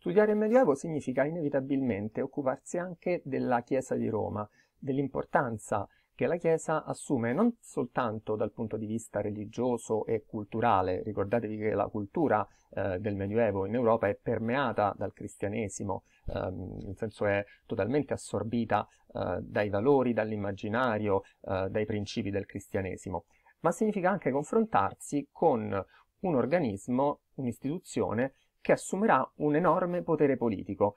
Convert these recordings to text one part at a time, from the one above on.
Studiare il Medioevo significa inevitabilmente occuparsi anche della Chiesa di Roma, dell'importanza che la Chiesa assume non soltanto dal punto di vista religioso e culturale, ricordatevi che la cultura eh, del Medioevo in Europa è permeata dal cristianesimo, ehm, nel senso è totalmente assorbita eh, dai valori, dall'immaginario, eh, dai principi del cristianesimo, ma significa anche confrontarsi con un organismo, un'istituzione che assumerà un enorme potere politico.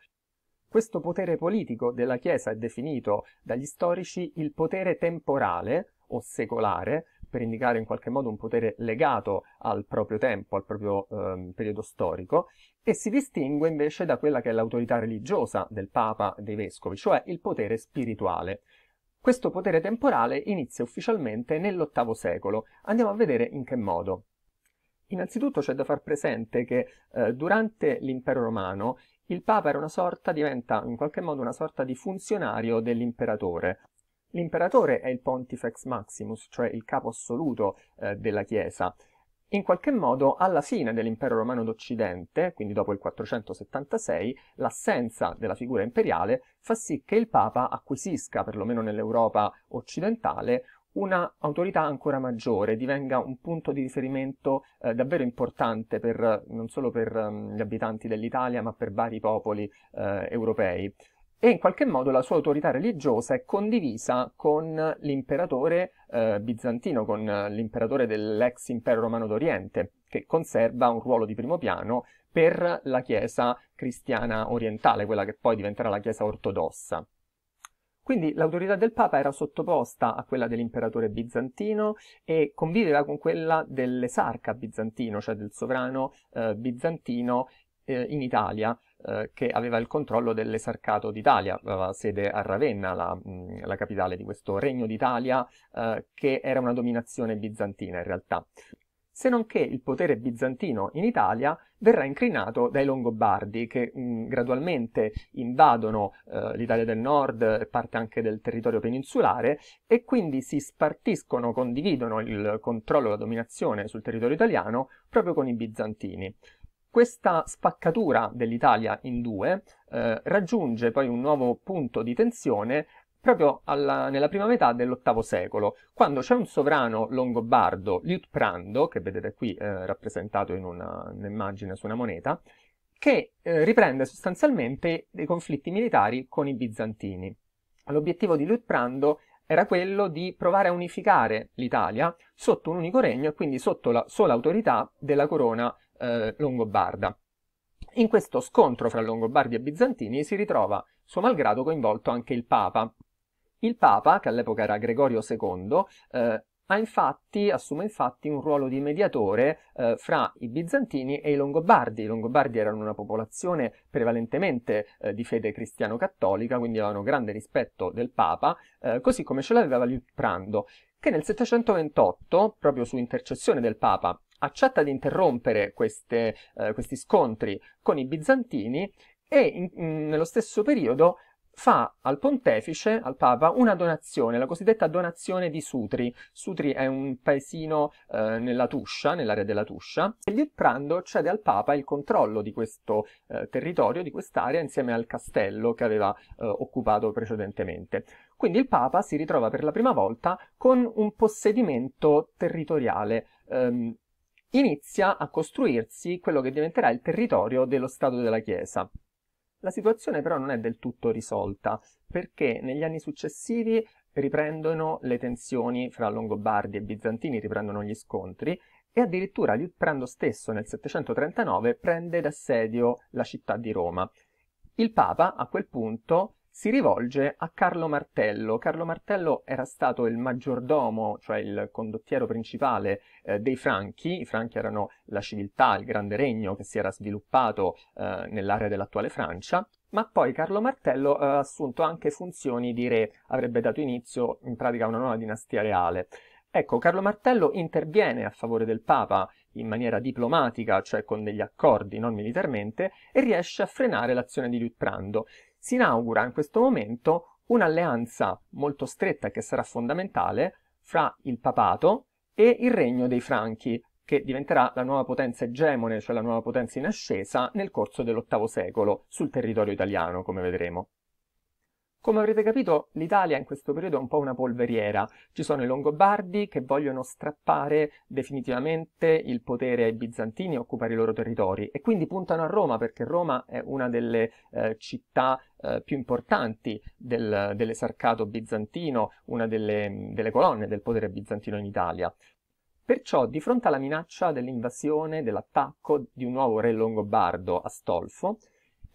Questo potere politico della Chiesa è definito dagli storici il potere temporale o secolare, per indicare in qualche modo un potere legato al proprio tempo, al proprio eh, periodo storico, e si distingue invece da quella che è l'autorità religiosa del Papa e dei Vescovi, cioè il potere spirituale. Questo potere temporale inizia ufficialmente nell'VIII secolo. Andiamo a vedere in che modo. Innanzitutto c'è da far presente che eh, durante l'impero romano il Papa era una sorta, diventa in qualche modo una sorta di funzionario dell'imperatore. L'imperatore è il Pontifex Maximus, cioè il capo assoluto eh, della Chiesa. In qualche modo, alla fine dell'impero romano d'Occidente, quindi dopo il 476, l'assenza della figura imperiale fa sì che il Papa acquisisca, perlomeno nell'Europa occidentale, una autorità ancora maggiore, divenga un punto di riferimento eh, davvero importante per, non solo per um, gli abitanti dell'Italia, ma per vari popoli eh, europei. E in qualche modo la sua autorità religiosa è condivisa con l'imperatore eh, bizantino, con l'imperatore dell'ex impero romano d'Oriente, che conserva un ruolo di primo piano per la Chiesa cristiana orientale, quella che poi diventerà la Chiesa ortodossa. Quindi l'autorità del Papa era sottoposta a quella dell'imperatore bizantino e conviveva con quella dell'esarca bizantino, cioè del sovrano eh, bizantino eh, in Italia, eh, che aveva il controllo dell'esarcato d'Italia, aveva sede a Ravenna, la, mh, la capitale di questo regno d'Italia, eh, che era una dominazione bizantina in realtà se non che il potere bizantino in Italia verrà incrinato dai Longobardi che mh, mm, gradualmente invadono eh, l'Italia del Nord e parte anche del territorio peninsulare e quindi si spartiscono, condividono il controllo, e la dominazione sul territorio italiano proprio con i bizantini. Questa spaccatura dell'Italia in due eh, raggiunge poi un nuovo punto di tensione proprio alla, nella prima metà dell'VIII secolo, quando c'è un sovrano longobardo, Liutprando, che vedete qui eh, rappresentato in un'immagine su una moneta, che eh, riprende sostanzialmente dei conflitti militari con i bizantini. L'obiettivo di Liutprando era quello di provare a unificare l'Italia sotto un unico regno e quindi sotto la sola autorità della corona eh, longobarda. In questo scontro fra longobardi e bizantini si ritrova, suo malgrado, coinvolto anche il Papa, il Papa, che all'epoca era Gregorio II, eh, infatti, assume infatti un ruolo di mediatore eh, fra i bizantini e i longobardi. I longobardi erano una popolazione prevalentemente eh, di fede cristiano-cattolica, quindi avevano grande rispetto del Papa, eh, così come ce l'aveva Liutprando, che nel 728, proprio su intercessione del Papa, accetta di interrompere queste, eh, questi scontri con i bizantini e in, in, nello stesso periodo fa al pontefice, al Papa, una donazione, la cosiddetta donazione di Sutri. Sutri è un paesino eh, nella Tuscia, nell'area della Tuscia, e Prando cede al Papa il controllo di questo eh, territorio, di quest'area, insieme al castello che aveva eh, occupato precedentemente. Quindi il Papa si ritrova per la prima volta con un possedimento territoriale. Ehm, inizia a costruirsi quello che diventerà il territorio dello Stato della Chiesa. La situazione però non è del tutto risolta, perché negli anni successivi riprendono le tensioni fra Longobardi e Bizantini, riprendono gli scontri, e addirittura Liutprando stesso nel 739 prende d'assedio la città di Roma. Il Papa a quel punto si rivolge a Carlo Martello. Carlo Martello era stato il maggiordomo, cioè il condottiero principale eh, dei Franchi. I Franchi erano la civiltà, il grande regno che si era sviluppato eh, nell'area dell'attuale Francia. Ma poi Carlo Martello eh, ha eh, assunto anche funzioni di re, avrebbe dato inizio in pratica a una nuova dinastia reale. Ecco, Carlo Martello interviene a favore del Papa in maniera diplomatica, cioè con degli accordi, non militarmente, e riesce a frenare l'azione di Liutprando si inaugura in questo momento un'alleanza molto stretta che sarà fondamentale fra il papato e il regno dei Franchi, che diventerà la nuova potenza egemone, cioè la nuova potenza in ascesa, nel corso dell'VIII secolo sul territorio italiano, come vedremo. Come avrete capito, l'Italia in questo periodo è un po' una polveriera. Ci sono i Longobardi che vogliono strappare definitivamente il potere ai bizantini e occupare i loro territori e quindi puntano a Roma perché Roma è una delle eh, città eh, più importanti del, dell'esarcato bizantino, una delle, delle colonne del potere bizantino in Italia. Perciò, di fronte alla minaccia dell'invasione, dell'attacco di un nuovo re longobardo, Astolfo,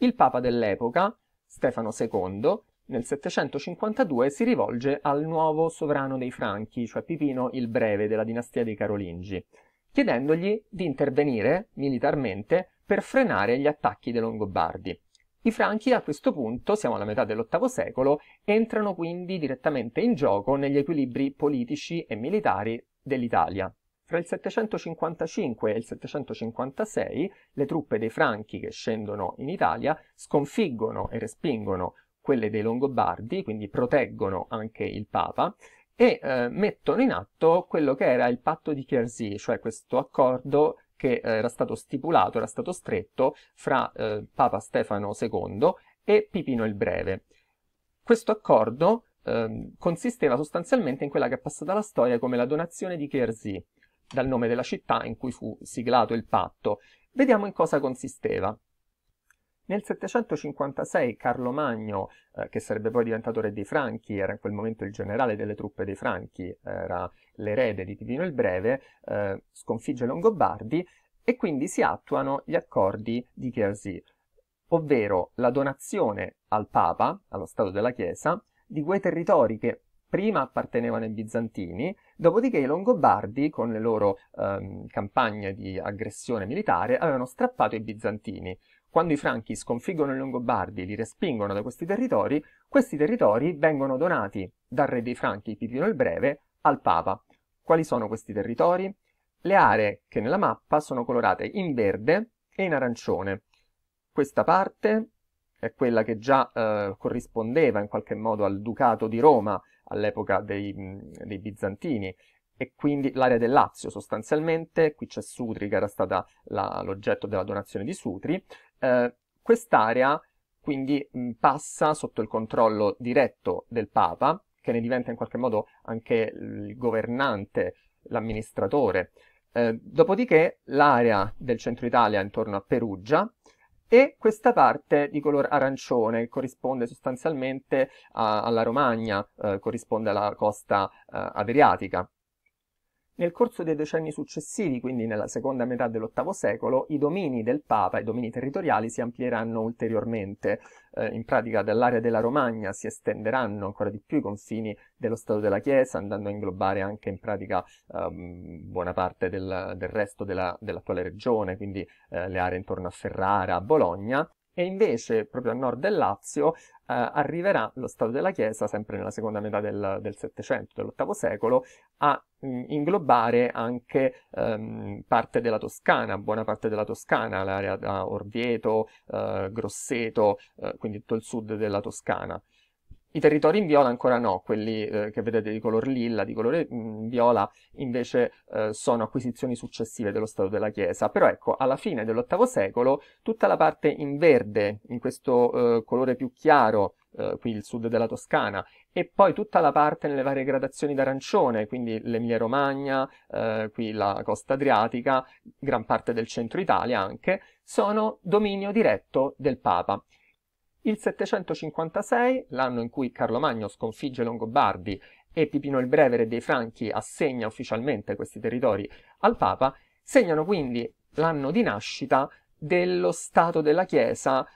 il papa dell'epoca, Stefano II, nel 752 si rivolge al nuovo sovrano dei Franchi, cioè Pipino il Breve della dinastia dei Carolingi, chiedendogli di intervenire militarmente per frenare gli attacchi dei Longobardi. I Franchi a questo punto, siamo alla metà dell'VIII secolo, entrano quindi direttamente in gioco negli equilibri politici e militari dell'Italia. Fra il 755 e il 756 le truppe dei Franchi che scendono in Italia sconfiggono e respingono quelle dei Longobardi, quindi proteggono anche il Papa, e eh, mettono in atto quello che era il patto di Chiarsì, cioè questo accordo che eh, era stato stipulato, era stato stretto fra eh, Papa Stefano II e Pipino il Breve. Questo accordo eh, consisteva sostanzialmente in quella che è passata la storia come la donazione di Chersey, dal nome della città in cui fu siglato il patto. Vediamo in cosa consisteva. Nel 756 Carlo Magno, eh, che sarebbe poi diventato re dei Franchi, era in quel momento il generale delle truppe dei Franchi, era l'erede di Tivino il Breve, eh, sconfigge Longobardi e quindi si attuano gli accordi di Chiasi, ovvero la donazione al Papa, allo Stato della Chiesa, di quei territori che prima appartenevano ai bizantini, dopodiché i Longobardi, con le loro ehm, campagne di aggressione militare, avevano strappato i bizantini quando i franchi sconfiggono i Longobardi e li respingono da questi territori, questi territori vengono donati dal re dei franchi Pipino il Breve al Papa. Quali sono questi territori? Le aree che nella mappa sono colorate in verde e in arancione. Questa parte è quella che già eh, corrispondeva in qualche modo al Ducato di Roma all'epoca dei, dei Bizantini e quindi l'area del Lazio sostanzialmente, qui c'è Sutri che era stata l'oggetto della donazione di Sutri, eh, quest'area quindi mm, passa sotto il controllo diretto del Papa, che ne diventa in qualche modo anche il governante, l'amministratore. Eh, dopodiché l'area del centro Italia intorno a Perugia e questa parte di color arancione che corrisponde sostanzialmente a, alla Romagna, eh, corrisponde alla costa eh, adriatica. Nel corso dei decenni successivi, quindi nella seconda metà dell'VIII secolo, i domini del Papa, i domini territoriali, si amplieranno ulteriormente. Eh, in pratica dall'area della Romagna si estenderanno ancora di più i confini dello Stato della Chiesa, andando a inglobare anche in pratica eh, buona parte del, del resto della, dell'attuale regione, quindi eh, le aree intorno a Ferrara, a Bologna, e invece proprio a nord del Lazio eh, arriverà lo Stato della Chiesa, sempre nella seconda metà del, del Settecento, dell'VIII secolo, a mh, mm, inglobare anche ehm, parte della Toscana, buona parte della Toscana, l'area da Orvieto, eh, Grosseto, eh, quindi tutto il sud della Toscana. I territori in viola ancora no, quelli eh, che vedete di color lilla, di colore mh, mm, viola, invece eh, sono acquisizioni successive dello Stato della Chiesa. Però ecco, alla fine dell'VIII secolo, tutta la parte in verde, in questo eh, colore più chiaro, eh, qui il sud della Toscana, e poi tutta la parte nelle varie gradazioni d'arancione, quindi l'Emilia Romagna, eh, qui la costa adriatica, gran parte del centro Italia anche, sono dominio diretto del Papa. Il 756, l'anno in cui Carlo Magno sconfigge Longobardi e Pipino il Brevere dei Franchi assegna ufficialmente questi territori al Papa, segnano quindi l'anno di nascita dello Stato della Chiesa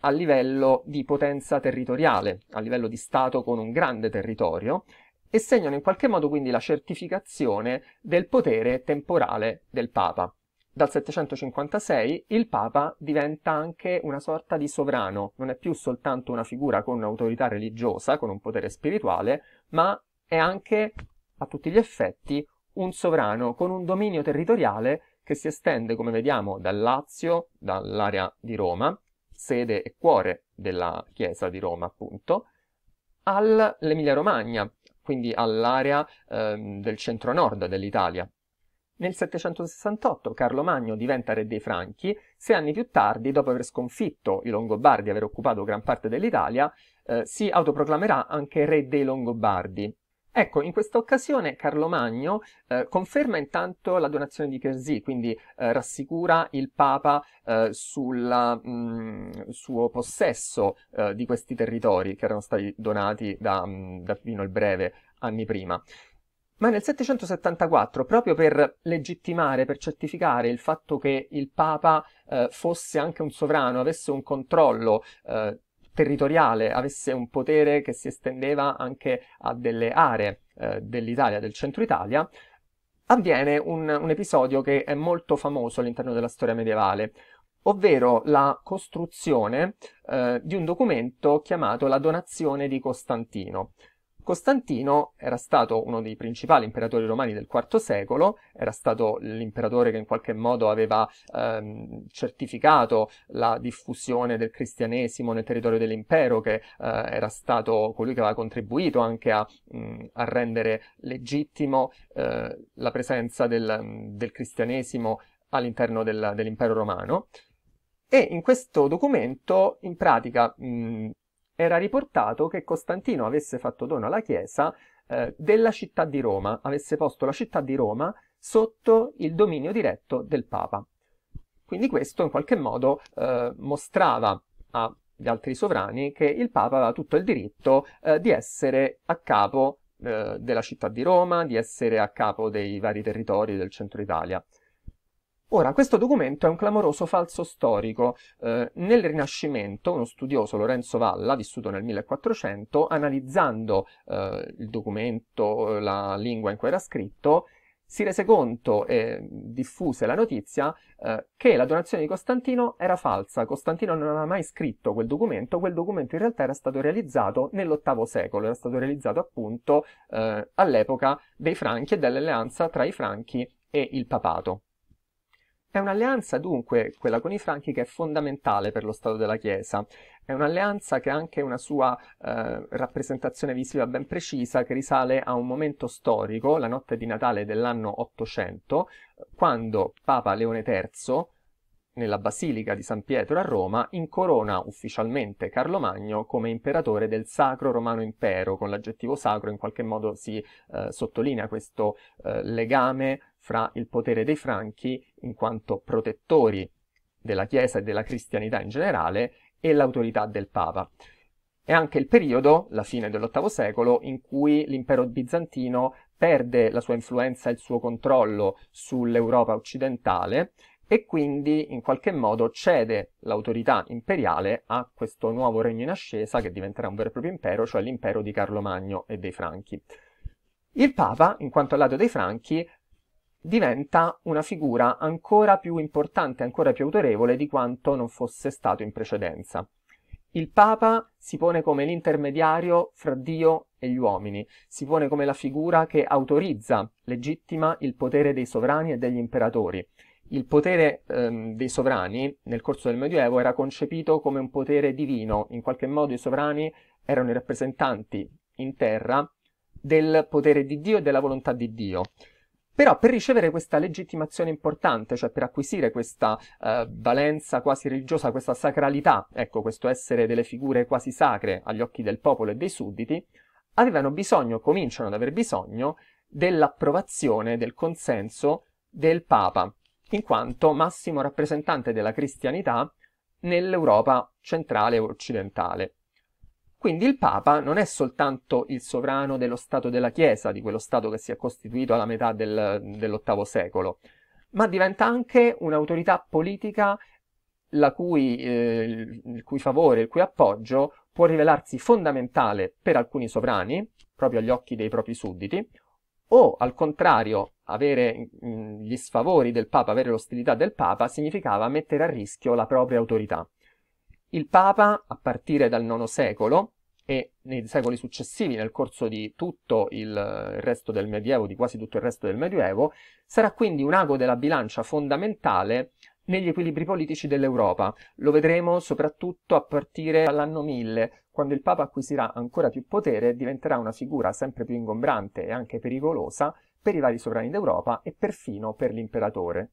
a livello di potenza territoriale, a livello di Stato con un grande territorio, e segnano in qualche modo quindi la certificazione del potere temporale del Papa dal 756 il Papa diventa anche una sorta di sovrano, non è più soltanto una figura con un'autorità religiosa, con un potere spirituale, ma è anche, a tutti gli effetti, un sovrano con un dominio territoriale che si estende, come vediamo, dal Lazio, dall'area di Roma, sede e cuore della Chiesa di Roma, appunto, all'Emilia Romagna, quindi all'area eh, del centro-nord dell'Italia. Nel 768 Carlo Magno diventa re dei Franchi, sei anni più tardi, dopo aver sconfitto i Longobardi e aver occupato gran parte dell'Italia, eh, si autoproclamerà anche re dei Longobardi. Ecco, in questa occasione Carlo Magno eh, conferma intanto la donazione di Chersi, quindi eh, rassicura il Papa eh, sul mm, suo possesso eh, di questi territori che erano stati donati da, mm, da Pino il Breve anni prima. Ma nel 774, proprio per legittimare, per certificare il fatto che il Papa eh, fosse anche un sovrano, avesse un controllo eh, territoriale, avesse un potere che si estendeva anche a delle aree eh, dell'Italia, del centro Italia, avviene un, un episodio che è molto famoso all'interno della storia medievale, ovvero la costruzione eh, di un documento chiamato la donazione di Costantino. Costantino era stato uno dei principali imperatori romani del IV secolo, era stato l'imperatore che in qualche modo aveva ehm, certificato la diffusione del cristianesimo nel territorio dell'impero, che eh, era stato colui che aveva contribuito anche a, mh, mm, a rendere legittimo eh, la presenza del, del cristianesimo all'interno del, dell'impero romano. E in questo documento, in pratica, mh, mm, era riportato che Costantino avesse fatto dono alla Chiesa eh, della città di Roma, avesse posto la città di Roma sotto il dominio diretto del Papa. Quindi questo in qualche modo eh, mostrava agli altri sovrani che il Papa aveva tutto il diritto eh, di essere a capo eh, della città di Roma, di essere a capo dei vari territori del centro Italia. Ora, questo documento è un clamoroso falso storico. Eh, nel Rinascimento, uno studioso, Lorenzo Valla, vissuto nel 1400, analizzando eh, il documento, eh, la lingua in cui era scritto, si rese conto e diffuse la notizia eh, che la donazione di Costantino era falsa. Costantino non aveva mai scritto quel documento, quel documento in realtà era stato realizzato nell'VIII secolo, era stato realizzato appunto eh, all'epoca dei Franchi e dell'alleanza tra i Franchi e il Papato. È un'alleanza dunque, quella con i Franchi, che è fondamentale per lo Stato della Chiesa. È un'alleanza che ha anche una sua eh, rappresentazione visiva ben precisa che risale a un momento storico, la notte di Natale dell'anno 800, quando Papa Leone III nella Basilica di San Pietro a Roma, incorona ufficialmente Carlo Magno come imperatore del Sacro Romano Impero. Con l'aggettivo sacro in qualche modo si eh, sottolinea questo eh, legame fra il potere dei Franchi, in quanto protettori della Chiesa e della cristianità in generale, e l'autorità del Papa. È anche il periodo, la fine dell'VIII secolo, in cui l'impero bizantino perde la sua influenza e il suo controllo sull'Europa occidentale e quindi in qualche modo cede l'autorità imperiale a questo nuovo regno in ascesa che diventerà un vero e proprio impero, cioè l'impero di Carlo Magno e dei Franchi. Il Papa, in quanto lato dei Franchi, diventa una figura ancora più importante, ancora più autorevole di quanto non fosse stato in precedenza. Il Papa si pone come l'intermediario fra Dio e gli uomini, si pone come la figura che autorizza, legittima il potere dei sovrani e degli imperatori, il potere ehm, dei sovrani nel corso del Medioevo era concepito come un potere divino, in qualche modo i sovrani erano i rappresentanti in terra del potere di Dio e della volontà di Dio. Però per ricevere questa legittimazione importante, cioè per acquisire questa eh, valenza quasi religiosa, questa sacralità, ecco, questo essere delle figure quasi sacre agli occhi del popolo e dei sudditi, avevano bisogno, cominciano ad aver bisogno, dell'approvazione, del consenso del Papa, in quanto massimo rappresentante della cristianità nell'Europa centrale e occidentale. Quindi il Papa non è soltanto il sovrano dello Stato della Chiesa, di quello Stato che si è costituito alla metà del, dell'VIII secolo, ma diventa anche un'autorità politica cui, eh, il cui favore, il cui appoggio può rivelarsi fondamentale per alcuni sovrani, proprio agli occhi dei propri sudditi, o al contrario avere gli sfavori del Papa, avere l'ostilità del Papa, significava mettere a rischio la propria autorità. Il Papa, a partire dal IX secolo e nei secoli successivi, nel corso di tutto il resto del Medioevo, di quasi tutto il resto del Medioevo, sarà quindi un ago della bilancia fondamentale negli equilibri politici dell'Europa. Lo vedremo soprattutto a partire dall'anno 1000, quando il Papa acquisirà ancora più potere e diventerà una figura sempre più ingombrante e anche pericolosa per i vari sovrani d'Europa e perfino per l'imperatore.